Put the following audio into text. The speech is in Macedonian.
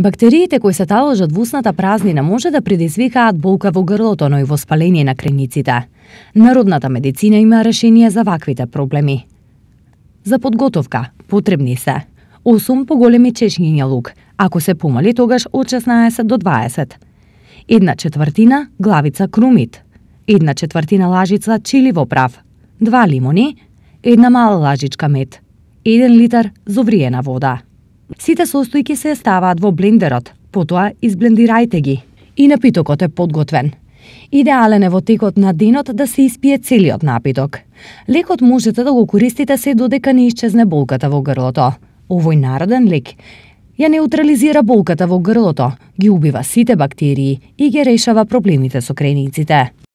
Бактериите кои се таложат во усната празнина може да предизвикаат болка во грлото, но и воспаление на крениците. Народната медицина има решение за ваквите проблеми. За подготовка потребни се 8 поголеми чешњења лук, ако се помали тогаш од 16 до 20. Една четвртина главица крумит, една четвртина лажица чили во прав, два лимони, една мала лажичка мед, еден литар зовриена вода. Сите состојки се ставаат во блендерот, потоа изблендирајте ги. И напитокот е подготвен. Идеален е во текот на денот да се испие целиот напиток. Лекот можете да го користите се додека не исчезне болката во грлото. Овој народен лек ја неутрализира болката во грлото, ги убива сите бактерии и ги решава проблемите со крениците.